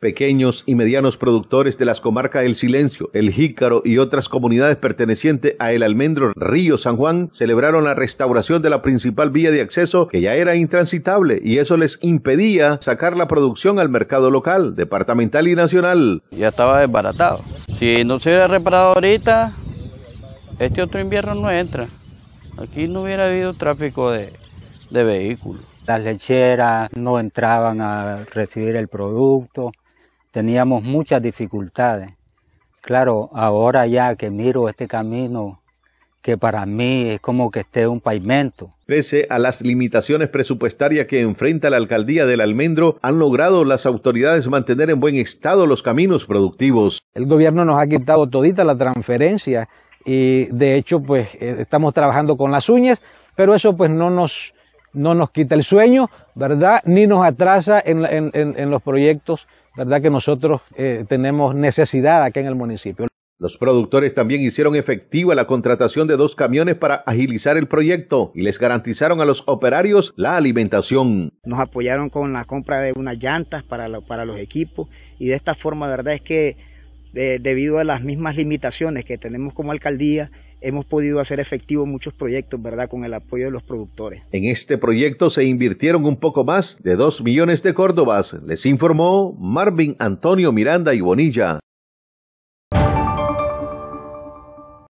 Pequeños y medianos productores de las comarcas El Silencio, El Jícaro y otras comunidades pertenecientes a El Almendro, Río San Juan celebraron la restauración de la principal vía de acceso que ya era intransitable y eso les impedía sacar la producción al mercado local, departamental y nacional. Ya estaba desbaratado. Si no se hubiera reparado ahorita, este otro invierno no entra. Aquí no hubiera habido tráfico de, de vehículos. Las lecheras no entraban a recibir el producto teníamos muchas dificultades. Claro, ahora ya que miro este camino, que para mí es como que esté un pavimento. Pese a las limitaciones presupuestarias que enfrenta la alcaldía del Almendro, han logrado las autoridades mantener en buen estado los caminos productivos. El gobierno nos ha quitado todita la transferencia y de hecho pues eh, estamos trabajando con las uñas, pero eso pues no nos no nos quita el sueño, ¿verdad? Ni nos atrasa en, en los proyectos, ¿verdad? Que nosotros eh, tenemos necesidad acá en el municipio. Los productores también hicieron efectiva la contratación de dos camiones para agilizar el proyecto y les garantizaron a los operarios la alimentación. Nos apoyaron con la compra de unas llantas para, para los equipos y de esta forma, ¿verdad? Es que debido a las mismas limitaciones que tenemos como alcaldía, hemos podido hacer efectivos muchos proyectos, ¿verdad?, con el apoyo de los productores. En este proyecto se invirtieron un poco más de 2 millones de córdobas, les informó Marvin Antonio Miranda y Bonilla.